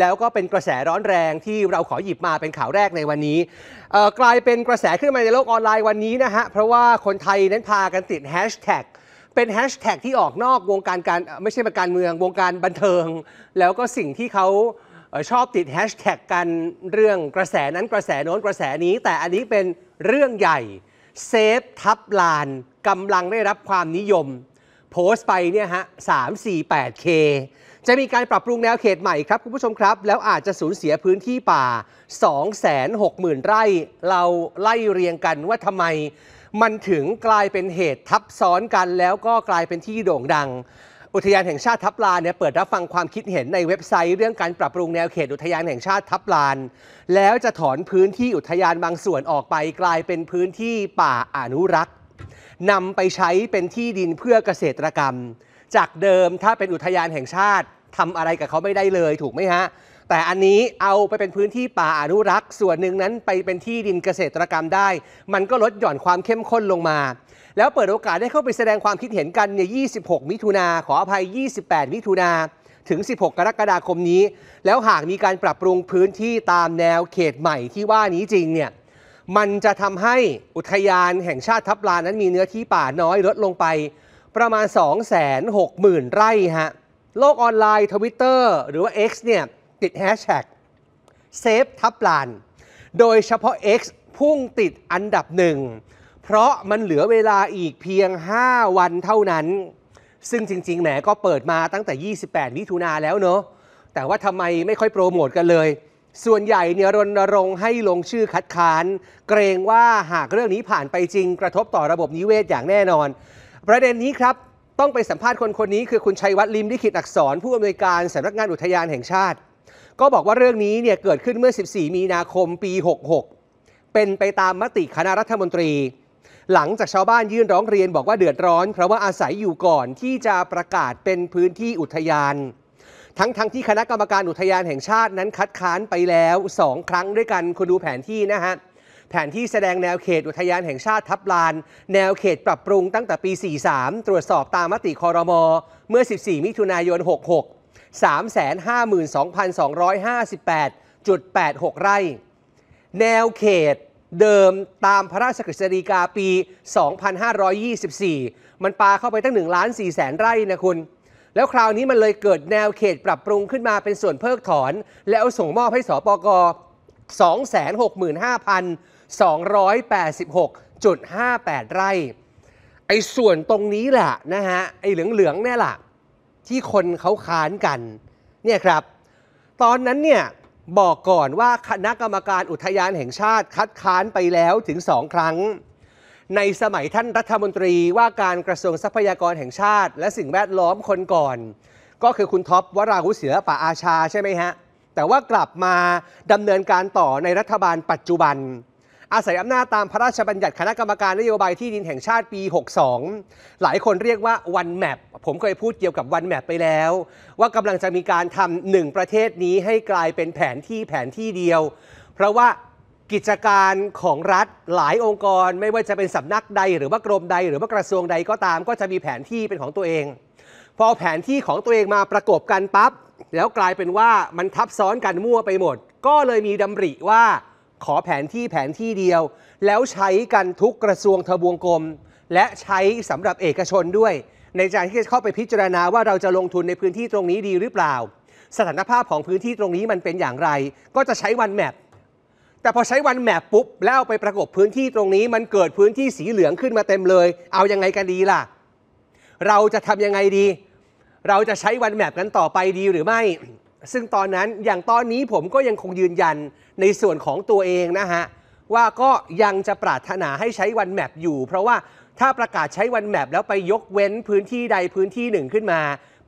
แล้วก็เป็นกระแสร้อนแรงที่เราขอหยิบมาเป็นข่าวแรกในวันนี้ กลายเป็นกระแสขึ้นมาในโลกออนไลน์วันนี้นะฮะเพราะว่าคนไทยนั้นพากันติดแฮชแท็กเป็นแฮชแท็กที่ออกนอกวงการการไม่ใช่การเมืองวงการบันเทิง แล้วก็สิ่งที่เขาชอบติดแฮชแท็กกันเรื่องกระแสนั้นกระแสโน้นกระแสนี้ แต่อันนี้เป็นเรื่องใหญ่เซฟทับลานกำลังได้รับความนิยม โพสต์ไปเนี่ยฮะ3 4 8 k จะมีการปรับปรุงแนวเขตใหม่ครับ คุณผู้ชมครับแล้วอาจจะสูญเสียพื้นที่ป่า 260,000 ไร่ เราไล่เรียงกันว่าทำไม มันถึงกลายเป็นเหตุทับซ้อนกัน แล้วก็กลายเป็นที่โด่งดัง อุทยานแห่งชาติทับลานเนี่ยเปิดรับฟังความคิดเห็นในเว็บไซต์ เรื่องการปรับปรุงแนวเขตอุทยานแห่งชาติทับลาน แล้วจะถอนพื้นที่อุทยานบางส่วนออกไป กลายเป็นพื้นที่ป่าอนุรักษ์นำไปใช้เป็นที่ดินเพื่อเกษตรกรรมจากเดิมถ้าเป็นอุทยานแห่งชาติทำอะไรกับเขาไม่ได้เลยถูกไหมฮะ แต่อันนี้เอาไปเป็นพื้นที่ป่าอนุรักษ์ส่วนหนึ่งนั้นไปเป็นที่ดินเกษตรกรรมได้ มันก็ลดหย่อนความเข้มข้นลงมา แล้วเปิดโอกาสให้เข้าไปแสดงความคิดเห็นกันเนี่ย26 มิถุนาขออภัย 28 มิถุนาถึง 16 กรกฎาคมนี้ แล้วหากมีการปรับปรุงพื้นที่ตามแนวเขตใหม่ที่ว่านี้จริงเนี่ยมันจะทำให้อุทยานแห่งชาติทับลานนั้นมีเนื้อที่ป่าน้อยลดลงไปประมาณ 260,000 ไร่ฮะ โลกออนไลน์ทวิตเตอร์ หรือว่า X เนี่ย ติดแฮชแท็กเซฟทับลานโดยเฉพาะ X พุ่งติดอันดับหนึ่งเพราะมันเหลือเวลาอีกเพียง 5 วันเท่านั้น ซึ่งจริงๆ แหมก็เปิดมาตั้งแต่ 28มิถุนาแล้วเนาะแต่ว่าทำไมไม่ค่อยโปรโมทกันเลย ส่วนใหญ่เนี่ยรณรงค์ให้ลงชื่อคัดค้าน เกรงว่าหากเรื่องนี้ผ่านไปจริงกระทบต่อระบบนิเวศอย่างแน่นอนประเด็นนี้ครับ ต้องไปสัมภาษณ์คนคนนี้คือคุณชัยวัฒน์ลิมลิขิตอักษรผู้อำนวยการสำนักงานอุทยานแห่งชาติ ก็บอกว่าเรื่องนี้เนี่ยเกิดขึ้นเมื่อ 14 มีนาคมปี 66 เป็นไปตามมติคณะรัฐมนตรี หลังจากชาวบ้านยื่นร้องเรียนบอกว่าเดือดร้อนเพราะว่าอาศัยอยู่ก่อนที่จะประกาศเป็นพื้นที่อุทยาน ทั้งๆทที่คณะกรรมการอุทยานแห่งชาตินั้นคัดค้านไปแล้ว2ครั้งด้วยกันคุณดูแผนที่นะฮะแผนที่แสดงแนวเขตอุทยานแห่งชาติทับลาน แนวเขตปรับปรุงตั้งแต่ปี 43 ตรวจสอบตามมติคอรมอเมื่อ 14 มิถุนายน 66 352,258.86 ไร่ แนวเขตเดิมตามพระราชกฤษฎีกาปี 2524 มันปาเข้าไปตั้ง1ล้าน4แสนไร่นะคุณ แล้วคราวนี้มันเลยเกิดแนวเขตปรับปรุงขึ้นมาเป็นส่วนเพิกถอน แล้วส่งมอบให้สปก265,000 286.58 ไร่ ไอ้ส่วนตรงนี้แหละนะฮะ ไอ้เหลืองเหลืองเนี่ยแหละ ที่คนเขาค้านกัน เนี่ยครับ ตอนนั้นเนี่ยบอกก่อนว่าคณะกรรมการอุทยานแห่งชาติคัดค้านไปแล้วถึงสองครั้ง ในสมัยท่านรัฐมนตรีว่าการกระทรวงทรัพยากรแห่งชาติ และสิ่งแวดล้อมคนก่อน ก็คือคุณท็อปวราหุฒิศิลปะอาชาใช่ไหมฮะ แต่ว่ากลับมาดำเนินการต่อในรัฐบาลปัจจุบันอาศัยอำนาจตามพระราชบัญญัติคณะกรรมการนโยบายที่ดินแห่งชาติปี 62 หลายคนเรียกว่า วันแมปผมเคยพูดเกี่ยวกับวันแมปไปแล้ว ว่ากำลังจะมีการทำหนึ่งประเทศนี้ให้กลายเป็นแผนที่แผนที่เดียว เพราะว่ากิจการของรัฐหลายองค์กรไม่ว่าจะเป็นสำนักใดหรือว่ากรมใดหรือว่ากระทรวงใดก็ตาม ก็จะมีแผนที่เป็นของตัวเอง พอแผนที่ของตัวเองมาประกบกันปับ๊บแล้วกลายเป็นว่ามันทับซ้อนกันมั่วไปหมด ก็เลยมีดำริว่าขอแผนที่แผนที่เดียว แล้วใช้กันทุกกระทรวงทบวงกรมและใช้สำหรับเอกชนด้วย ในการที่จะเข้าไปพิจารณาว่าเราจะลงทุนในพื้นที่ตรงนี้ดีหรือเปล่า สถานภาพของพื้นที่ตรงนี้มันเป็นอย่างไร ก็จะใช้วันแมปแต่พอใช้วันแมปปุ๊บแล้วไปประกบพื้นที่ตรงนี้ มันเกิดพื้นที่สีเหลืองขึ้นมาเต็มเลย เอายังไงกันดีล่ะ เราจะทำยังไงดี เราจะใช้วันแมปกันต่อไปดีหรือไม่ซึ่งตอนนั้นอย่างตอนนี้ผมก็ยังคงยืนยันในส่วนของตัวเองนะฮะ ว่าก็ยังจะปรารถนาให้ใช้วันแมปอยู่เพราะว่าถ้าประกาศใช้วันแมปแล้วไปยกเว้นพื้นที่ใดพื้นที่หนึ่งขึ้นมา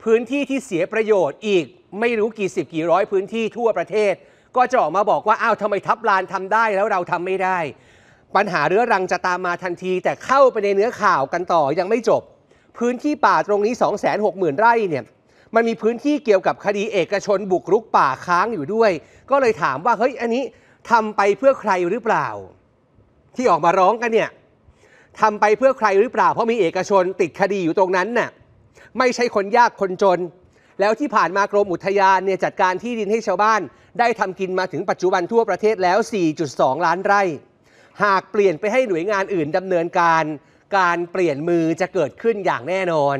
พื้นที่ที่เสียประโยชน์อีกไม่รู้กี่สิบกี่ร้อยพื้นที่ทั่วประเทศ ก็จะออกมาบอกว่าอ้าวทำไมทับลานทำได้แล้วเราทำไม่ได้ ปัญหาเรื้อรังจะตามมาทันทีแต่เข้าไปในเนื้อข่าวกันต่อยังไม่จบพื้นที่ป่าตรงนี้2 6 0 0 0 0ไร่เนี่ยมันมีพื้นที่เกี่ยวกับคดีเอกชนบุกรุกป่าค้างอยู่ด้วย ก็เลยถามว่าเฮ้ยอันนี้ทำไปเพื่อใครหรือเปล่า ที่ออกมาร้องกันเนี่ยทำไปเพื่อใครหรือเปล่าเพราะมีเอกชนติดคดีอยู่ตรงนั้นน่ะไม่ใช่คนยากคนจน แล้วที่ผ่านมากรมอุทยานเนี่ยจัดการที่ดินให้ชาวบ้าน ได้ทำกินมาถึงปัจจุบันทั่วประเทศแล้ว 4.2 ล้านไร่ หากเปลี่ยนไปให้หน่วยงานอื่นดำเนินการ การเปลี่ยนมือจะเกิดขึ้นอย่างแน่นอน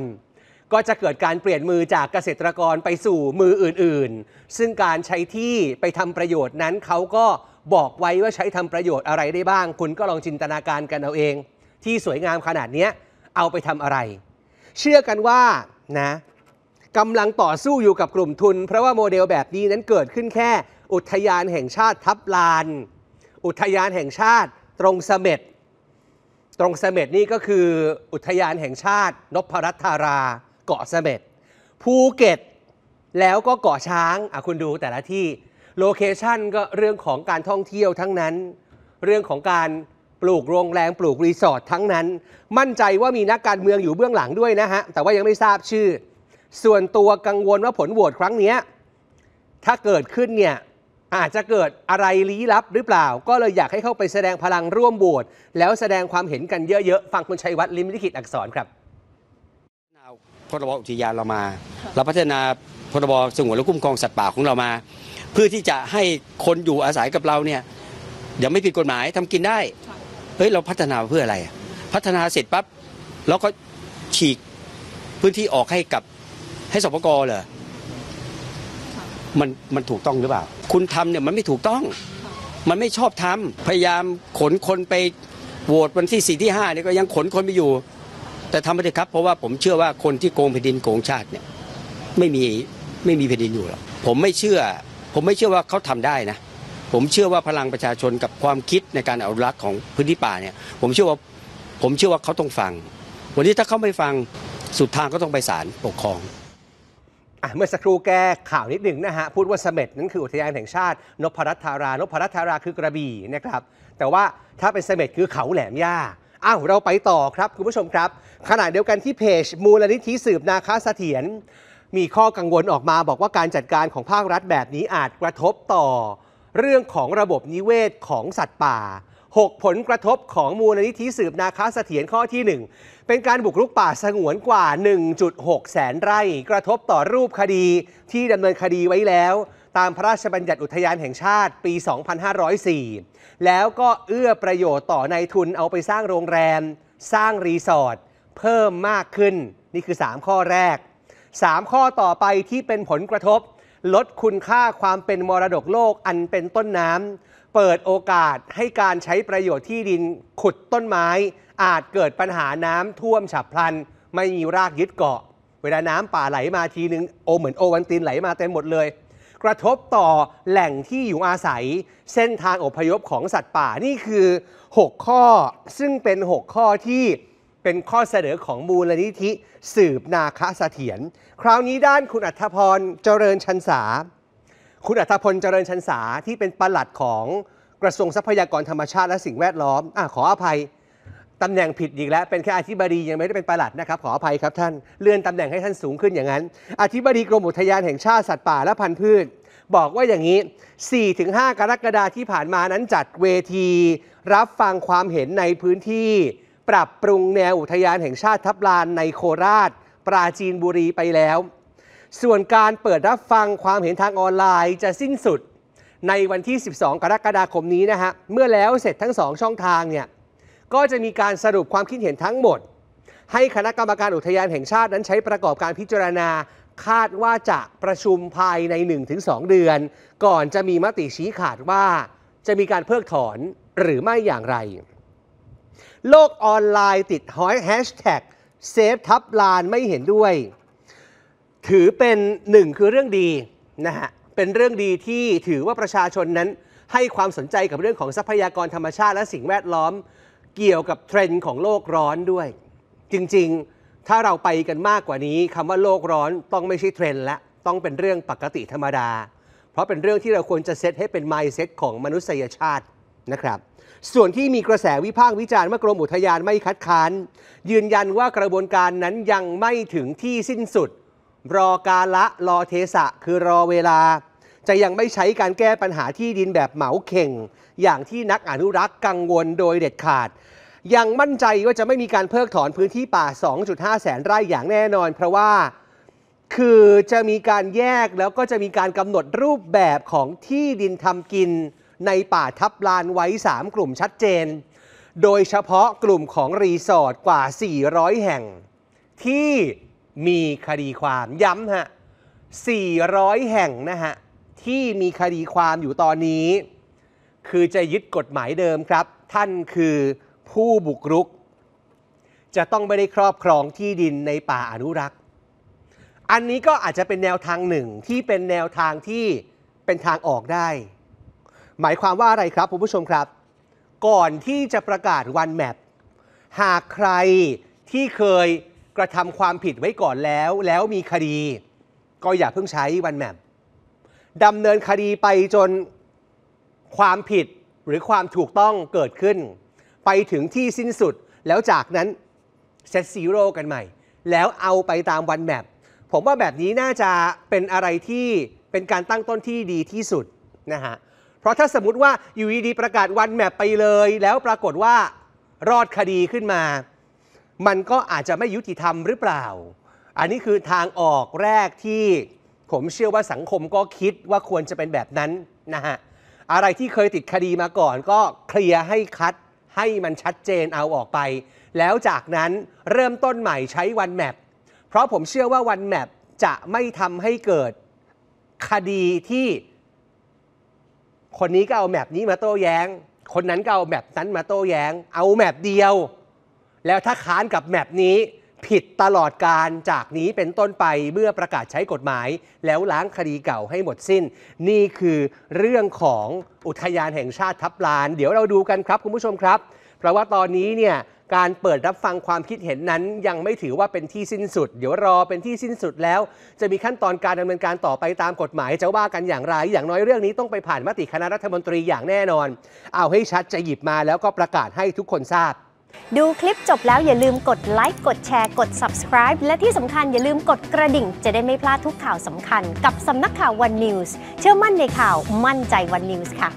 ก็จะเกิดการเปลี่ยนมือจากเกษตรกรไปสู่มืออื่นๆ ซึ่งการใช้ที่ไปทำประโยชน์นั้น เขาก็บอกไว้ว่าใช้ทำประโยชน์อะไรได้บ้างคุณก็ลองจินตนาการกันเอาเองที่สวยงามขนาดนี้เอาไปทำอะไร เชื่อกันว่านะกำลังต่อสู้อยู่กับกลุ่มทุน เพราะว่าโมเดลแบบนี้นั้นเกิดขึ้นแค่ อุทยานแห่งชาติทับลาน อุทยานแห่งชาติตรงเสม็ดตรงเสม็ดนี่ก็คือ อุทยานแห่งชาตินพรัตธาราเกาะเสม็ดภูเก็ตแล้วก็เกาะช้างอ่ะคุณดูแต่ละที่โลเคชันก็เรื่องของการท่องเที่ยวทั้งนั้น เรื่องของการปลูกโรงแรมปลูกรีสอร์ททั้งนั้น มั่นใจว่ามีนักการเมืองอยู่เบื้องหลังด้วยนะฮะ แต่ว่ายังไม่ทราบชื่อ ส่วนตัวกังวลว่าผลโหวตครั้งนี้ถ้าเกิดขึ้นเนี่ยอาจจะเกิดอะไรลี้ลับหรือเปล่า ก็เลยอยากให้เข้าไปแสดงพลังร่วมโหวตแล้วแสดงความเห็นกันเยอะๆฟังคุณชัยวัฒน์ลิมิติขิจอักษรครับพรบอุทยานเรามา เราพัฒนาพรบสงวนและคุ้มครองสัตว์ป่าของเรามา เพื่อที่จะให้คนอยู่อาศัยกับเราเนี่ยยังไม่ผิดกฎหมายทำกินได้เฮ้ยเราพัฒนาเพื่ออะไร พัฒนาเสร็จปั๊บเราก็ฉีกพื้นที่ออกให้กับให้สปกเหรอมันมันถูกต้องหรือเปล่า คุณทำเนี่ยมันไม่ถูกต้อง มันไม่ชอบทำพยายามขนคนไปโหวตวันที่สี่ที่ห้าเนี่ยก็ยังขนคนไปอยู่แต่ทำไปเถอะครับเพราะว่าผมเชื่อว่าคนที่โกงแผ่นดินโกงชาติเนี่ยไม่มีไม่มีแผ่นดินอยู่หรอกผมไม่เชื่อผมไม่เชื่อว่าเขาทำได้นะผมเชื่อว่าพลังประชาชนกับความคิดในการอนุรักษ์ของพื้นที่ป่าเนี่ยผมเชื่อว่าผมเชื่อว่าเขาต้องฟัง วันนี้ถ้าเขาไม่ฟังสุดทางก็ต้องไปศาลปกครองเมื่อสักครู่แกข่าวนิดหนึ่งนะฮะพูดว่าเสม็ดนั้นคืออุทยานแห่งชาตินพรัตธารานพรัตธาราคือกระบี่นะครับแต่ว่าถ้าเป็นเสม็ดคือเขาแหลมย่าอ้าวเราไปต่อครับคุณผู้ชมครับขณะเดียวกันที่เพจมูลนิธิสืบนาคาเสถียรมีข้อกังวลออกมาบอกว่าการจัดการของภาครัฐแบบนี้อาจกระทบต่อ เรื่องของระบบนิเวศของสัตว์ป่า 6 ผลกระทบของมูลนิธิสืบนาคาเสถียรข้อที่ 1 เป็นการบุกรุกป่าสงวนกว่า 1.6 แสนไร่ กระทบต่อรูปคดีที่ดำเนินคดีไว้แล้วตามพระราชบัญญัติอุทยานแห่งชาติปี 2504 แล้วก็เอื้อประโยชน์ต่อในทุนเอาไปสร้างโรงแรมสร้างรีสอร์ทเพิ่มมากขึ้น นี่คือ 3 ข้อแรก 3 ข้อต่อไปที่เป็นผลกระทบ ลดคุณค่าความเป็นมรดกโลกอันเป็นต้นน้ำเปิดโอกาสให้การใช้ประโยชน์ที่ดินขุดต้นไม้ อาจเกิดปัญหาน้ำท่วมฉับพลัน ไม่มีรากยึดเกาะ เวลาน้ำป่าไหลมาทีนึงโอเหมือนโอวันตินไหลมาเต็มหมดเลยกระทบต่อแหล่งที่อยู่อาศัยเส้นทางอพยพของสัตว์ป่านี่คือ 6 ข้อซึ่งเป็น 6 ข้อที่เป็นข้อเสนอของมูลนิธิสืบนาคเสถียรคราวนี้ด้านคุณอัธพรเจริญชันษา คุณอัธพลเจริญชันษาที่เป็นปลัดของกระทรวงทรัพยากรธรรมชาติและสิ่งแวดล้อมอขออภัยตำแหน่งผิดอีกแล้ว เป็นแค่อธิบดียังไม่ได้เป็นประหลัดนะครับ ขออภัยครับท่านเลื่อนตำแหน่งให้ท่านสูงขึ้นอย่างนั้น อธิบดีกรมอุทยานแห่งชาติสัตว์ป่าและพันธุ์พืช บอกว่าอย่างนี้ 4-5 กรกฎาคมที่ผ่านมานั้นจัดเวที รับฟังความเห็นในพื้นที่ ปรับปรุงแนวอุทยานแห่งชาติทับลานในโคราช ปราจีนบุรีไปแล้ว ส่วนการเปิดรับฟังความเห็นทางออนไลน์ จะสิ้นสุดในวันที่ 12 กรกฎาคมนี้นะฮะเมื่อแล้วเสร็จทั้งสองช่องทางเนี่ยก็จะมีการสรุปความคิดเห็นทั้งหมด ให้คณะกรรมการอุทยานแห่งชาตินั้นใช้ประกอบการพิจารณาคาดว่าจะประชุมภายใน1-2เดือน ก่อนจะมีมติชี้ขาดว่าจะมีการเพิกถอนหรือไม่อย่างไร โลกออนไลน์ติดห้อยแฮชแท็กเซฟทับลานไม่เห็นด้วย ถือเป็นหนึ่งคือเรื่องดีนะฮะเป็นเรื่องดีที่ถือว่าประชาชนนั้นให้ความสนใจกับเรื่องของทรัพยากรธรรมชาติและสิ่งแวดล้อมเกี่ยวกับเทรนด์ของโลกร้อนด้วย จริงๆ ถ้าเราไปกันมากกว่านี้คำว่าโลกร้อนต้องไม่ใช่เทรนด์ละต้องเป็นเรื่องปกติธรรมดา เพราะเป็นเรื่องที่เราควรจะเซตให้เป็นไมล์เซตของมนุษยชาตินะครับ ส่วนที่มีกระแสวิพากษ์วิจารณ์เมื่อกรมอุทยานไม่คัดค้าน ยืนยันว่ากระบวนการนั้นยังไม่ถึงที่สิ้นสุดรอกาละรอเทสะคือรอเวลาจะยังไม่ใช้การแก้ปัญหาที่ดินแบบเหมาเข่ง อย่างที่นักอนุรักษ์กังวลโดยเด็ดขาด ยังมั่นใจว่าจะไม่มีการเพิกถอนพื้นที่ป่า 2.5 แสนไร่อย่างแน่นอน เพราะว่าคือจะมีการแยกแล้วก็จะมีการกำหนดรูปแบบของที่ดินทำกิน ในป่าทับลานไว้ 3 กลุ่มชัดเจน โดยเฉพาะกลุ่มของรีสอร์ทกว่า400 แห่ง ที่มีคดีความย้ำฮะ400 แห่งนะฮะที่มีคดีความอยู่ตอนนี้ คือจะยึดกฎหมายเดิมครับ ท่านคือผู้บุกรุก จะต้องไม่ได้ครอบครองที่ดินในป่าอนุรักษ์ อันนี้ก็อาจจะเป็นแนวทางหนึ่งที่เป็นแนวทางที่เป็นทางออกได้ หมายความว่าอะไรครับคุณผู้ชมครับ ก่อนที่จะประกาศวันแมปหากใครที่เคยกระทำความผิดไว้ก่อนแล้ว แล้วมีคดี ก็อย่าเพิ่งใช้วันแมปดำเนินคดีไปจนความผิดหรือความถูกต้องเกิดขึ้น ไปถึงที่สิ้นสุด แล้วจากนั้นเซตซีโร่กันใหม่ แล้วเอาไปตามวันแมปผมว่าแบบนี้น่าจะเป็นอะไรที่เป็นการตั้งต้นที่ดีที่สุดนะฮะเพราะถ้าสมมติว่าอยู่ดีประกาศวันแมปไปเลย แล้วปรากฏว่า รอดคดีขึ้นมา มันก็อาจจะไม่ยุติธรรมหรือเปล่า อันนี้คือทางออกแรกที่ผมเชื่อว่าสังคมก็คิดว่าควรจะเป็นแบบนั้นนะฮะอะไรที่เคยติดคดีมาก่อนก็เคลียร์ให้คัดให้มันชัดเจนเอาออกไป แล้วจากนั้นเริ่มต้นใหม่ใช้วันแมปเพราะผมเชื่อว่าวันแมปจะไม่ทำให้เกิดคดีที่ คนนี้ก็เอาแมปนี้มาโต้แย้ง คนนั้นก็เอาแมปนั้นมาโต้แย้ง เอาแมปเดียว แล้วถ้าค้านกับแมปนี้ผิดตลอดการจากนี้เป็นต้นไปเมื่อประกาศใช้กฎหมาย แล้วล้างคดีเก่าให้หมดสิ้น นี่คือเรื่องของอุทยานแห่งชาติทับลาน เดี๋ยวเราดูกันครับคุณผู้ชมครับ เพราะว่าตอนนี้เนี่ยการเปิดรับฟังความคิดเห็นนั้น ยังไม่ถือว่าเป็นที่สิ้นสุด เดี๋ยวรอเป็นที่สิ้นสุดแล้ว จะมีขั้นตอนการดำเนินการต่อไปตามกฎหมายจะว่ากันอย่างไรอย่างน้อยเรื่องนี้ต้องไปผ่านมติคณะรัฐมนตรีอย่างแน่นอน เอาให้ชัดจะหยิบมาแล้วก็ประกาศให้ทุกคนทราบดูคลิปจบแล้วอย่าลืมกดไลค์กดแชร์กด subscribe และที่สำคัญอย่าลืมกดกระดิ่ง จะได้ไม่พลาดทุกข่าวสำคัญกับสำนักข่าววันนิวส์เชื่อมั่นในข่าวมั่นใจวันนิวส์ค่ะ